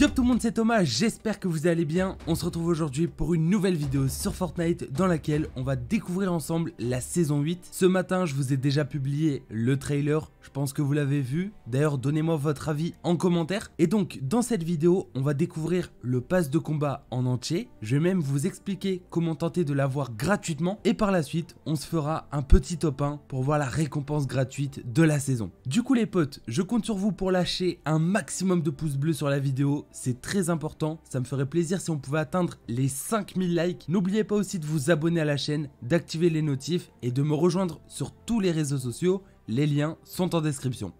Yo tout le monde c'est Thomas, j'espère que vous allez bien. On se retrouve aujourd'hui pour une nouvelle vidéo sur Fortnite dans laquelle on va découvrir ensemble la saison 8. Ce matin je vous ai déjà publié le trailer, je pense que vous l'avez vu. D'ailleurs donnez-moi votre avis en commentaire. Et donc dans cette vidéo on va découvrir le pass de combat en entier. Je vais même vous expliquer comment tenter de l'avoir gratuitement. Et par la suite on se fera un petit top 1 pour voir la récompense gratuite de la saison. Du coup les potes, je compte sur vous pour lâcher un maximum de pouces bleus sur la vidéo c'est très important, ça me ferait plaisir si on pouvait atteindre les 5000 likes. N'oubliez pas aussi de vous abonner à la chaîne, d'activer les notifs et de me rejoindre sur tous les réseaux sociaux, les liens sont en description.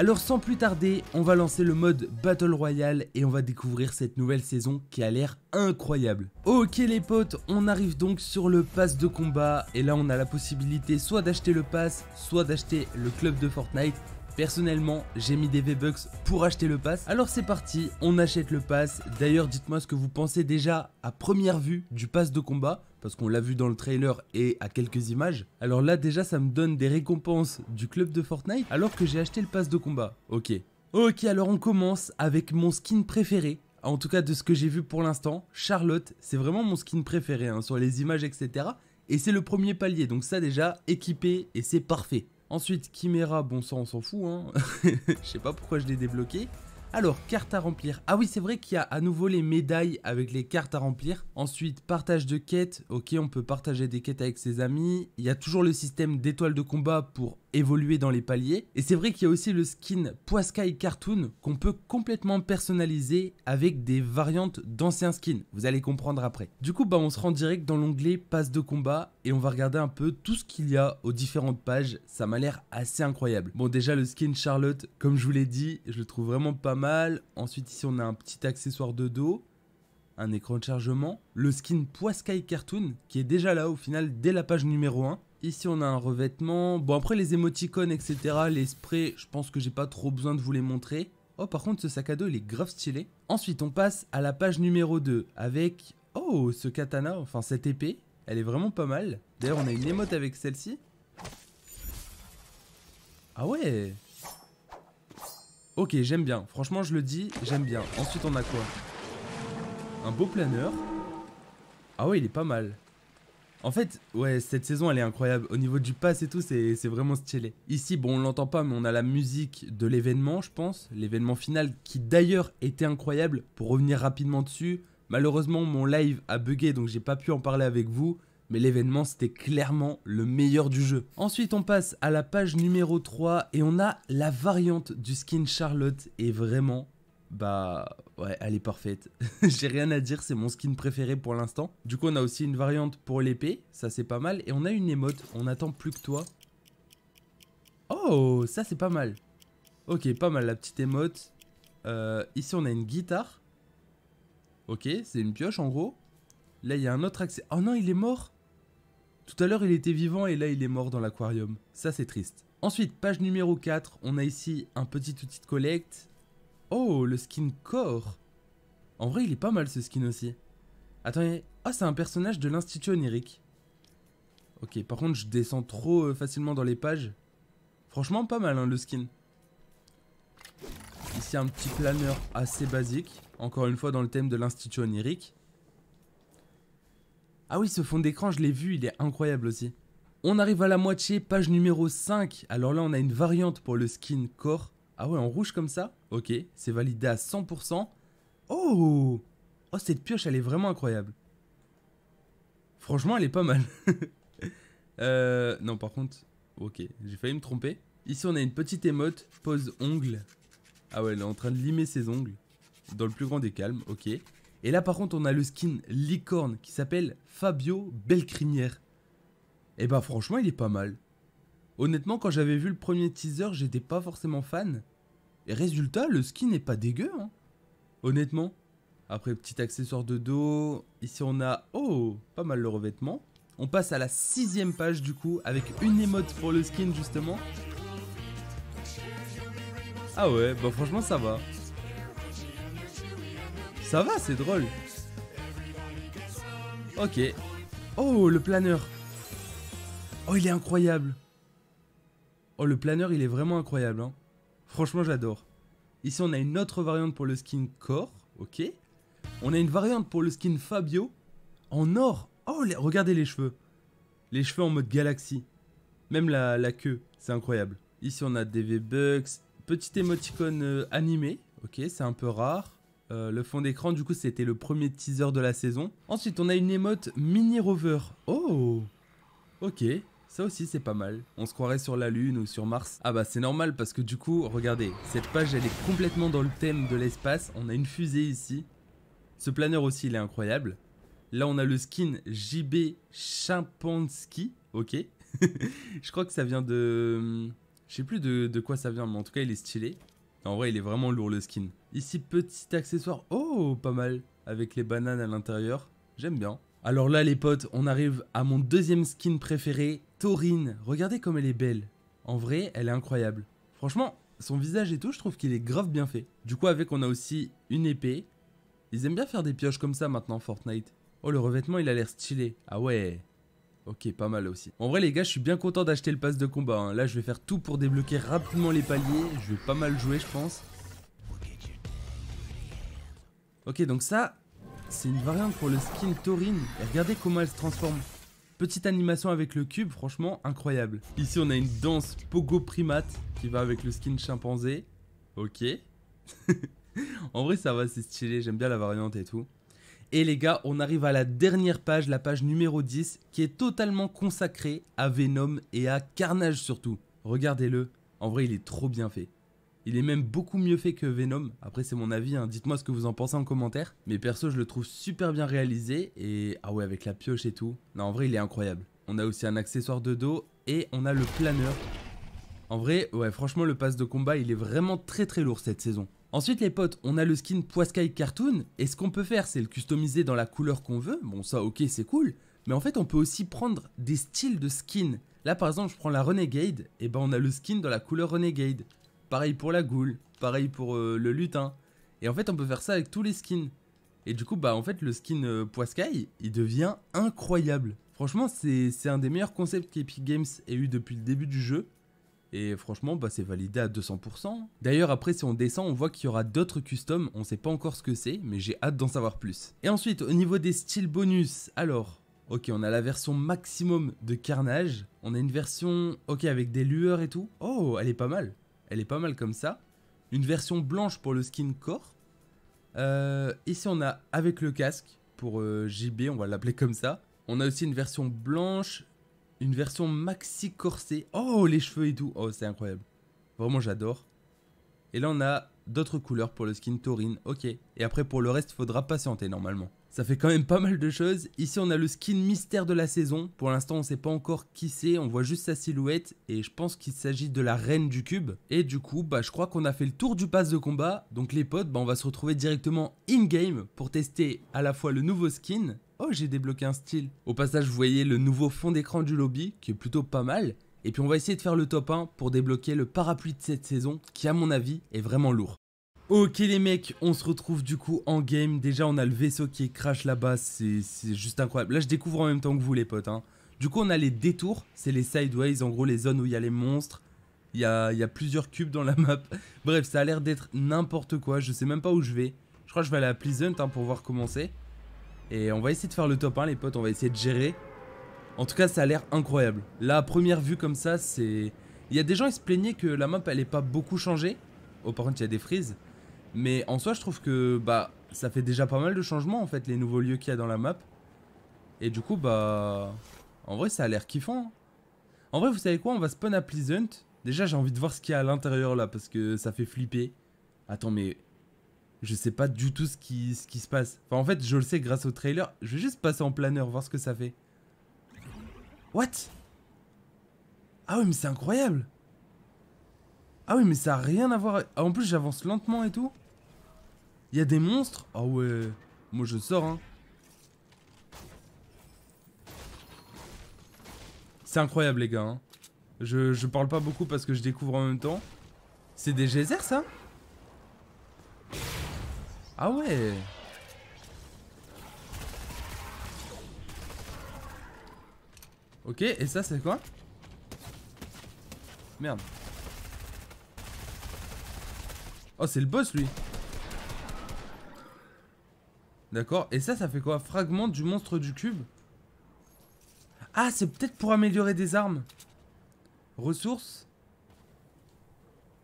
Alors sans plus tarder, on va lancer le mode Battle Royale et on va découvrir cette nouvelle saison qui a l'air incroyable. Ok les potes, on arrive donc sur le pass de combat et là on a la possibilité soit d'acheter le pass, soit d'acheter le club de Fortnite Personnellement, j'ai mis des V-Bucks pour acheter le pass. Alors c'est parti, on achète le pass. D'ailleurs, dites-moi ce que vous pensez déjà à première vue du pass de combat parce qu'on l'a vu dans le trailer et à quelques images. Alors là déjà ça me donne des récompenses du club de Fortnite alors que j'ai acheté le pass de combat. Ok. Ok alors on commence avec mon skin préféré. En tout cas de ce que j'ai vu pour l'instant, Charlotte, c'est vraiment mon skin préféré hein, sur les images etc. Et c'est le premier palier donc ça déjà équipé et c'est parfait. Ensuite, Chimera, bon ça on s'en fout. Hein. je sais pas pourquoi je l'ai débloqué. Alors, cartes à remplir. Ah oui, c'est vrai qu'il y a à nouveau les médailles avec les cartes à remplir. Ensuite, partage de quêtes. Ok, on peut partager des quêtes avec ses amis. Il y a toujours le système d'étoiles de combat pour évoluer dans les paliers. Et c'est vrai qu'il y a aussi le skin Poiscaille Cartoon qu'on peut complètement personnaliser avec des variantes d'anciens skins. Vous allez comprendre après. Du coup, bah, on se rend direct dans l'onglet passe de combat et on va regarder un peu tout ce qu'il y a aux différentes pages. Ça m'a l'air assez incroyable. Bon, déjà le skin Charlotte, comme je vous l'ai dit, je le trouve vraiment pas mal. Ensuite, ici, on a un petit accessoire de dos un écran de chargement, le skin Poiscaille Cartoon qui est déjà là au final dès la page numéro 1. Ici, on a un revêtement. Bon, après, les émoticônes, etc., les sprays, je pense que j'ai pas trop besoin de vous les montrer. Oh, par contre, ce sac à dos, il est grave stylé. Ensuite, on passe à la page numéro 2 avec... Oh, ce katana, enfin, cette épée. Elle est vraiment pas mal. D'ailleurs, on a une émote avec celle-ci. Ah ouais Ok, j'aime bien. Franchement, je le dis, j'aime bien. Ensuite, on a quoi Un beau planeur. Ah ouais, il est pas mal. En fait, ouais, cette saison, elle est incroyable. Au niveau du pass et tout, c'est vraiment stylé. Ici, bon, on l'entend pas, mais on a la musique de l'événement, je pense. L'événement final, qui d'ailleurs était incroyable. Pour revenir rapidement dessus, malheureusement, mon live a bugué, donc j'ai pas pu en parler avec vous. Mais l'événement, c'était clairement le meilleur du jeu. Ensuite, on passe à la page numéro 3 et on a la variante du skin Charlotte. Et vraiment, bah ouais, elle est parfaite. J'ai rien à dire, c'est mon skin préféré pour l'instant. Du coup, on a aussi une variante pour l'épée, ça c'est pas mal. Et on a une émote, on attend plus que toi. Oh, ça c'est pas mal. Ok, pas mal la petite émote. Euh, ici, on a une guitare. Ok, c'est une pioche en gros. Là, il y a un autre accès. Oh non, il est mort Tout à l'heure, il était vivant et là, il est mort dans l'aquarium. Ça, c'est triste. Ensuite, page numéro 4, on a ici un petit outil de collecte, Oh, le skin Core En vrai, il est pas mal ce skin aussi. Attendez, ah, c'est un personnage de l'Institut Onirique. Ok, par contre, je descends trop euh, facilement dans les pages. Franchement, pas mal, hein, le skin. Ici, un petit planeur assez basique. Encore une fois, dans le thème de l'Institut Onirique. Ah oui, ce fond d'écran, je l'ai vu, il est incroyable aussi. On arrive à la moitié, page numéro 5. Alors là, on a une variante pour le skin Core. Ah ouais, en rouge comme ça Ok, c'est validé à 100%. Oh Oh, cette pioche, elle est vraiment incroyable. Franchement, elle est pas mal. euh, non, par contre... Ok, j'ai failli me tromper. Ici, on a une petite émote, pose ongle. Ah ouais, elle est en train de limer ses ongles. Dans le plus grand des calmes, ok. Et là, par contre, on a le skin licorne qui s'appelle Fabio Belcrinière. Et eh bah, ben, franchement, il est pas mal. Honnêtement, quand j'avais vu le premier teaser, j'étais pas forcément fan. Et résultat, le skin n'est pas dégueu, hein. Honnêtement. Après, petit accessoire de dos. Ici, on a, oh, pas mal le revêtement. On passe à la sixième page, du coup, avec une émote pour le skin, justement. Ah ouais, bon bah, franchement, ça va. Ça va, c'est drôle. Ok. Oh, le planeur. Oh, il est incroyable. Oh, le planeur, il est vraiment incroyable. Hein. Franchement, j'adore. Ici, on a une autre variante pour le skin Core. Ok. On a une variante pour le skin Fabio en or. Oh, regardez les cheveux. Les cheveux en mode galaxie. Même la, la queue, c'est incroyable. Ici, on a des V-Bucks. Petit émoticône euh, animé. Ok, c'est un peu rare. Euh, le fond d'écran, du coup, c'était le premier teaser de la saison. Ensuite, on a une émote mini rover. Oh Ok. Ça aussi, c'est pas mal. On se croirait sur la Lune ou sur Mars. Ah bah, c'est normal parce que du coup, regardez, cette page, elle est complètement dans le thème de l'espace. On a une fusée ici. Ce planeur aussi, il est incroyable. Là, on a le skin JB Chimpanski. Ok. Je crois que ça vient de... Je sais plus de, de quoi ça vient, mais en tout cas, il est stylé. En vrai, il est vraiment lourd le skin. Ici, petit accessoire. Oh, pas mal. Avec les bananes à l'intérieur. J'aime bien. Alors là, les potes, on arrive à mon deuxième skin préféré. Taurine, regardez comme elle est belle. En vrai, elle est incroyable. Franchement, son visage et tout, je trouve qu'il est grave bien fait. Du coup, avec, on a aussi une épée. Ils aiment bien faire des pioches comme ça maintenant, Fortnite. Oh, le revêtement, il a l'air stylé. Ah ouais. Ok, pas mal aussi. En vrai, les gars, je suis bien content d'acheter le pass de combat. Hein. Là, je vais faire tout pour débloquer rapidement les paliers. Je vais pas mal jouer, je pense. Ok, donc ça, c'est une variante pour le skin Taurine. Et regardez comment elle se transforme. Petite animation avec le cube, franchement incroyable. Ici, on a une danse pogo primate qui va avec le skin chimpanzé. Ok. en vrai, ça va, c'est stylé, j'aime bien la variante et tout. Et les gars, on arrive à la dernière page, la page numéro 10, qui est totalement consacrée à Venom et à Carnage surtout. Regardez-le, en vrai, il est trop bien fait. Il est même beaucoup mieux fait que Venom. Après, c'est mon avis. Hein. Dites-moi ce que vous en pensez en commentaire. Mais perso, je le trouve super bien réalisé. Et ah ouais, avec la pioche et tout. Non, en vrai, il est incroyable. On a aussi un accessoire de dos et on a le planeur. En vrai, ouais, franchement, le pass de combat, il est vraiment très très lourd cette saison. Ensuite les potes, on a le skin Poiscaille Cartoon, et ce qu'on peut faire c'est le customiser dans la couleur qu'on veut, bon ça ok c'est cool, mais en fait on peut aussi prendre des styles de skin. Là par exemple je prends la Renegade, et ben on a le skin dans la couleur Renegade pareil pour la goule, pareil pour euh, le lutin. Et en fait, on peut faire ça avec tous les skins. Et du coup, bah en fait, le skin euh, il devient incroyable. Franchement, c'est un des meilleurs concepts qu'Epic Games ait eu depuis le début du jeu. Et franchement, bah, c'est validé à 200%. D'ailleurs, après, si on descend, on voit qu'il y aura d'autres customs. On sait pas encore ce que c'est, mais j'ai hâte d'en savoir plus. Et ensuite, au niveau des styles bonus, alors... Ok, on a la version maximum de Carnage. On a une version, ok, avec des lueurs et tout. Oh, elle est pas mal elle est pas mal comme ça. Une version blanche pour le skin core. Euh, ici, on a avec le casque pour euh, JB, on va l'appeler comme ça. On a aussi une version blanche, une version maxi corsée. Oh, les cheveux et tout. Oh, c'est incroyable. Vraiment, j'adore. Et là, on a d'autres couleurs pour le skin taurine, ok. Et après pour le reste, faudra patienter normalement. Ça fait quand même pas mal de choses. Ici, on a le skin mystère de la saison. Pour l'instant, on sait pas encore qui c'est. On voit juste sa silhouette. Et je pense qu'il s'agit de la reine du cube. Et du coup, bah, je crois qu'on a fait le tour du pass de combat. Donc, les potes, bah, on va se retrouver directement in-game pour tester à la fois le nouveau skin. Oh, j'ai débloqué un style. Au passage, vous voyez le nouveau fond d'écran du lobby qui est plutôt pas mal. Et puis on va essayer de faire le top 1 pour débloquer le parapluie de cette saison qui à mon avis est vraiment lourd. Ok les mecs, on se retrouve du coup en game. Déjà on a le vaisseau qui crash là-bas, c'est juste incroyable. Là je découvre en même temps que vous les potes. Hein. Du coup on a les détours, c'est les sideways, en gros les zones où il y a les monstres. Il y a, plusieurs cubes dans la map. Bref, ça a l'air d'être n'importe quoi, je sais même pas où je vais. Je crois que je vais aller à Pleasant hein, pour voir comment c'est. Et on va essayer de faire le top 1 les potes, on va essayer de gérer. En tout cas, ça a l'air incroyable. La première vue comme ça, c'est... Il y a des gens qui se plaignaient que la map, elle est pas beaucoup changée. Oh, par contre, il y a des frises. Mais en soi, je trouve que bah ça fait déjà pas mal de changements, en fait, les nouveaux lieux qu'il y a dans la map. Et du coup, bah... En vrai, ça a l'air kiffant. Hein. En vrai, vous savez quoi On va spawn à Pleasant. Déjà, j'ai envie de voir ce qu'il y a à l'intérieur, là, parce que ça fait flipper. Attends, mais... Je sais pas du tout ce qui, ce qui se passe. Enfin, en fait, je le sais grâce au trailer. Je vais juste passer en planeur, voir ce que ça fait. What Ah oui, mais c'est incroyable Ah oui, mais ça a rien à voir... Ah, en plus, j'avance lentement et tout Il y a des monstres Ah ouais, moi je sors, hein. C'est incroyable, les gars. Hein. Je, je parle pas beaucoup parce que je découvre en même temps. C'est des geysers, ça Ah ouais Ok, et ça c'est quoi Merde. Oh, c'est le boss lui. D'accord, et ça, ça fait quoi Fragment du monstre du cube Ah, c'est peut-être pour améliorer des armes. Ressources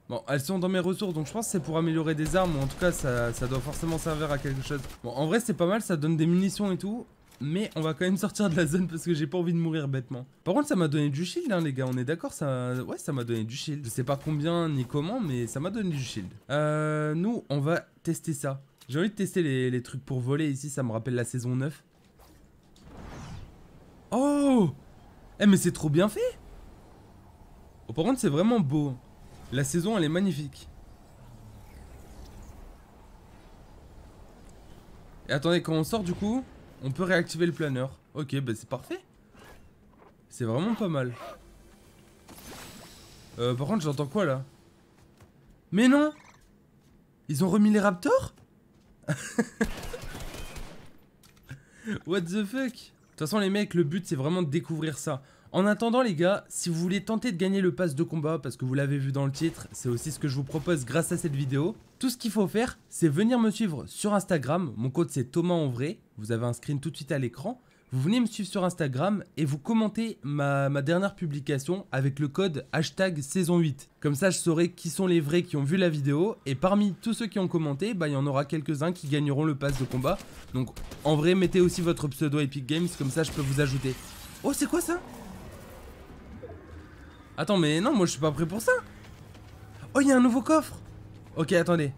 Bon, elles sont dans mes ressources, donc je pense que c'est pour améliorer des armes, en tout cas, ça, ça doit forcément servir à quelque chose. Bon, en vrai, c'est pas mal, ça donne des munitions et tout. Mais on va quand même sortir de la zone parce que j'ai pas envie de mourir bêtement. Par contre, ça m'a donné du shield, hein, les gars. On est d'accord ça... Ouais, ça m'a donné du shield. Je sais pas combien ni comment, mais ça m'a donné du shield. Euh, nous, on va tester ça. J'ai envie de tester les, trucs pour voler ici. Ça me rappelle la saison 9. Oh Eh, mais c'est trop bien fait oh, Par contre, c'est vraiment beau. La saison, elle est magnifique. Et attendez, quand on sort, du coup... On peut réactiver le planeur. Ok, bah c'est parfait. C'est vraiment pas mal. Euh, par contre, j'entends quoi là Mais non Ils ont remis les raptors What the fuck De toute façon, les mecs, le but c'est vraiment de découvrir ça. En attendant les gars, si vous voulez tenter de gagner le pass de combat, parce que vous l'avez vu dans le titre, c'est aussi ce que je vous propose grâce à cette vidéo, tout ce qu'il faut faire, c'est venir me suivre sur Instagram. Mon code c'est Thomas en Vous avez un screen tout de suite à l'écran. Vous venez me suivre sur Instagram et vous commentez ma, dernière publication avec le code hashtag saison 8. Comme ça, je saurai qui sont les vrais qui ont vu la vidéo. Et parmi tous ceux qui ont commenté, bah, il y en aura quelques-uns qui gagneront le pass de combat. Donc en vrai, mettez aussi votre pseudo Epic Games, comme ça je peux vous ajouter. Oh, c'est quoi ça Attends, mais non, moi je suis pas prêt pour ça. Oh, il y a un nouveau coffre Ok, attendez.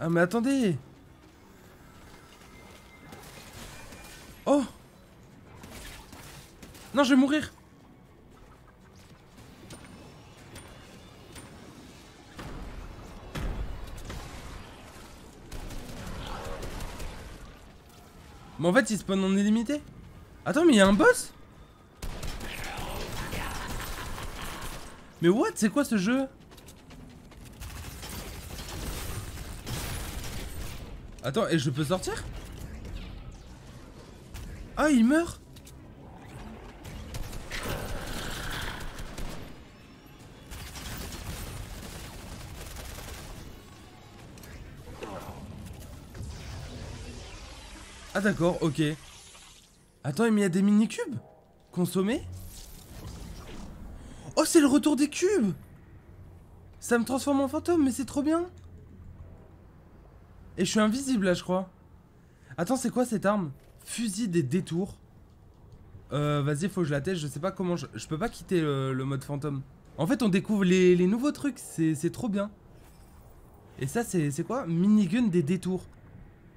Ah mais attendez Oh Non je vais mourir Mais en fait il spawn en illimité Attends mais il y a un boss Mais what C'est quoi ce jeu Attends, et je peux sortir Ah, il meurt Ah d'accord, ok. Attends, mais il y a des mini-cubes Consommer Oh, c'est le retour des cubes Ça me transforme en fantôme, mais c'est trop bien Et je suis invisible, là, je crois. Attends, c'est quoi cette arme Fusil des détours. Euh, vas-y, faut que je la teste, je sais pas comment... Je, peux pas quitter le, mode fantôme. En fait, on découvre les, nouveaux trucs, c'est trop bien. Et ça, c'est quoi Minigun des détours.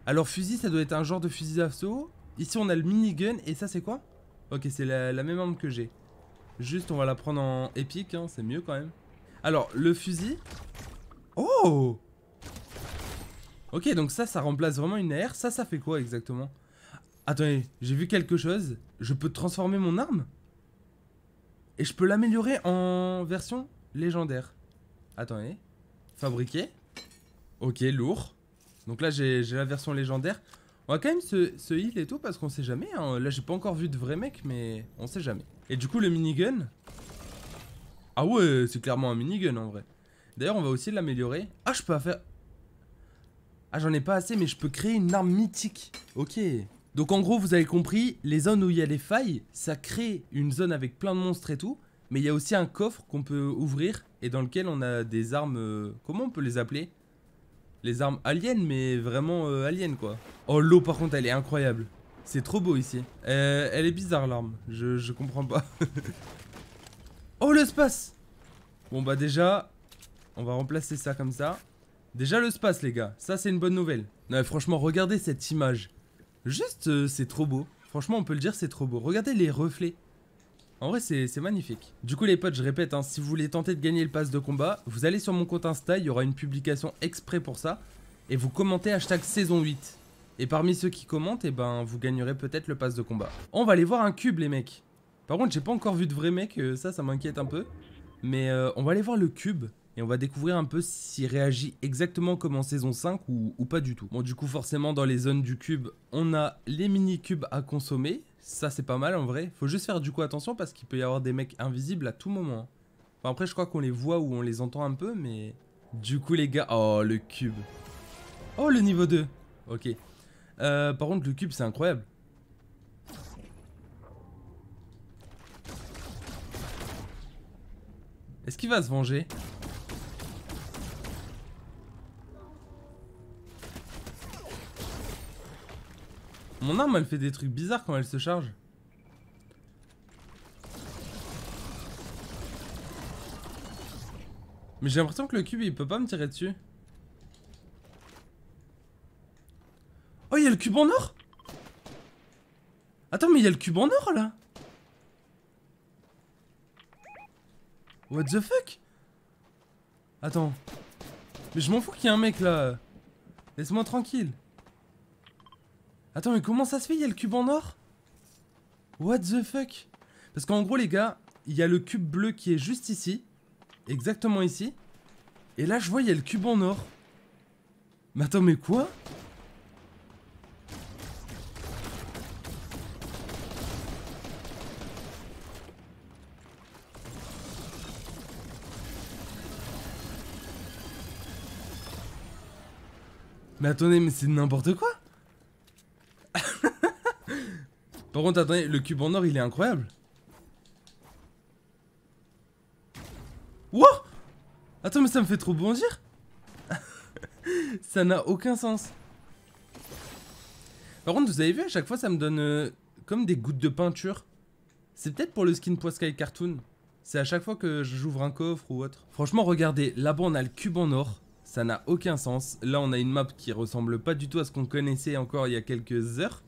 Alors, fusil, ça doit être un genre de fusil d'assaut. Ici, on a le minigun, et ça, c'est quoi Ok, c'est la même arme que j'ai. Juste, on va la prendre en épique, hein, c'est mieux quand même. Alors, le fusil. Oh Ok, donc ça, ça remplace vraiment une air Ça, ça fait quoi exactement Attendez, j'ai vu quelque chose. Je peux transformer mon arme Et je peux l'améliorer en version légendaire. Attendez. Fabriquer. Ok, lourd. Donc là, j'ai la version légendaire. On va quand même se, se heal et tout parce qu'on sait jamais. Hein. Là, j'ai pas encore vu de vrai mec, mais on sait jamais. Et du coup, le minigun... Ah ouais, c'est clairement un minigun en vrai. D'ailleurs, on va aussi l'améliorer. Ah, je peux faire... Ah, j'en ai pas assez, mais je peux créer une arme mythique. Ok. Donc en gros, vous avez compris, les zones où il y a les failles, ça crée une zone avec plein de monstres et tout. Mais il y a aussi un coffre qu'on peut ouvrir et dans lequel on a des armes... Euh, comment on peut les appeler Les armes aliens, mais vraiment euh, aliens quoi. Oh, l'eau par contre, elle est incroyable. C'est trop beau ici. Euh, elle est bizarre l'arme. Je, comprends pas. oh le space Bon bah déjà, on va remplacer ça comme ça. Déjà le space les gars. Ça c'est une bonne nouvelle. Non, franchement regardez cette image. Juste euh, c'est trop beau. Franchement on peut le dire c'est trop beau. Regardez les reflets. En vrai, c'est magnifique. Du coup, les potes, je répète, hein, si vous voulez tenter de gagner le pass de combat, vous allez sur mon compte Insta, il y aura une publication exprès pour ça, et vous commentez hashtag saison 8. Et parmi ceux qui commentent, et eh ben, vous gagnerez peut-être le pass de combat. On va aller voir un cube, les mecs. Par contre, j'ai pas encore vu de vrai mec, euh, ça, ça m'inquiète un peu. Mais euh, on va aller voir le cube. Et on va découvrir un peu s'il réagit exactement comme en saison 5 ou, ou, pas du tout. Bon du coup forcément dans les zones du cube, on a les mini-cubes à consommer. Ça c'est pas mal en vrai. Faut juste faire du coup attention parce qu'il peut y avoir des mecs invisibles à tout moment. Hein. Enfin après je crois qu'on les voit ou on les entend un peu mais... Du coup les gars... Oh le cube. Oh le niveau 2. Ok. Euh, par contre, le cube, c'est incroyable. Est-ce qu'il va se venger Mon arme, elle fait des trucs bizarres quand elle se charge. Mais j'ai l'impression que le cube, il peut pas me tirer dessus. il y a le cube en or Attends, mais il y a le cube en or, là What the fuck Attends. Mais je m'en fous qu'il y a un mec, là. Laisse-moi tranquille. Attends, mais comment ça se fait, il y a le cube en or What the fuck Parce qu'en gros, les gars, il y a le cube bleu qui est juste ici. Exactement ici. Et là, je vois, il y a le cube en or. Mais attends, mais quoi Mais attendez, mais c'est n'importe quoi Par contre, attendez, le cube en or, il est incroyable. Wow Attends, mais ça me fait trop bondir Ça n'a aucun sens. Par contre, vous avez vu, à chaque fois, ça me donne euh, comme des gouttes de peinture. C'est peut-être pour le skin Sky Cartoon. C'est à chaque fois que j'ouvre un coffre ou autre. Franchement, regardez, là-bas, on a le cube en or. Ça n'a aucun sens. Là, on a une map qui ressemble pas du tout à ce qu'on connaissait encore il y a quelques heures.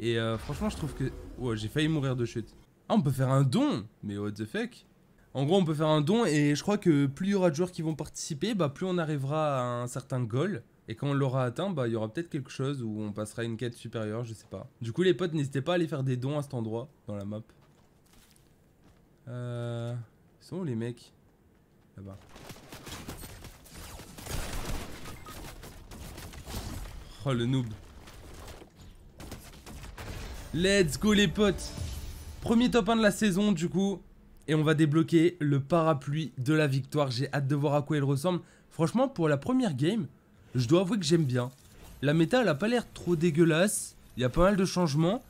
Et euh, franchement, je trouve que... ouais j'ai failli mourir de chute. Ah, on peut faire un don Mais what the fuck En gros, on peut faire un don et je crois que plus il y aura de joueurs qui vont participer, bah plus on arrivera à un certain goal. Et quand on l'aura atteint, bah il y aura peut-être quelque chose où on passera une quête supérieure, je sais pas. Du coup, les potes, n'hésitez pas à aller faire des dons à cet endroit, dans la map. Euh... Ils sont où les mecs Là-bas. Oh, le noob. Let's go, les potes. Premier top 1 de la saison, du coup. Et on va débloquer le parapluie de la victoire. J'ai hâte de voir à quoi il ressemble. Franchement, pour la première game, je dois avouer que j'aime bien. La méta, elle a pas l'air trop dégueulasse. Il y a pas mal de changements.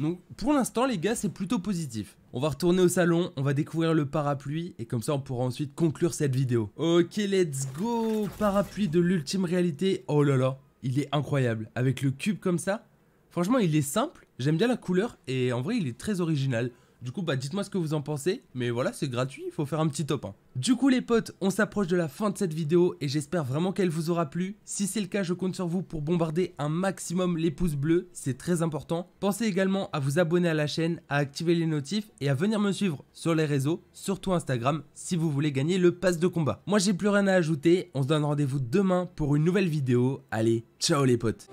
Donc, pour l'instant, les gars, c'est plutôt positif. On va retourner au salon, on va découvrir le parapluie et comme ça on pourra ensuite conclure cette vidéo. Ok, let's go Parapluie de l'ultime réalité. Oh là là, il est incroyable. Avec le cube comme ça, franchement, il est simple. J'aime bien la couleur et en vrai, il est très original. Du coup, bah dites-moi ce que vous en pensez, mais voilà, c'est gratuit, il faut faire un petit top 1. Hein. Du coup les potes, on s'approche de la fin de cette vidéo et j'espère vraiment qu'elle vous aura plu. Si c'est le cas, je compte sur vous pour bombarder un maximum les pouces bleus, c'est très important. Pensez également à vous abonner à la chaîne, à activer les notifs et à venir me suivre sur les réseaux, surtout Instagram, si vous voulez gagner le pass de combat. Moi j'ai plus rien à ajouter, on se donne rendez-vous demain pour une nouvelle vidéo. Allez, ciao les potes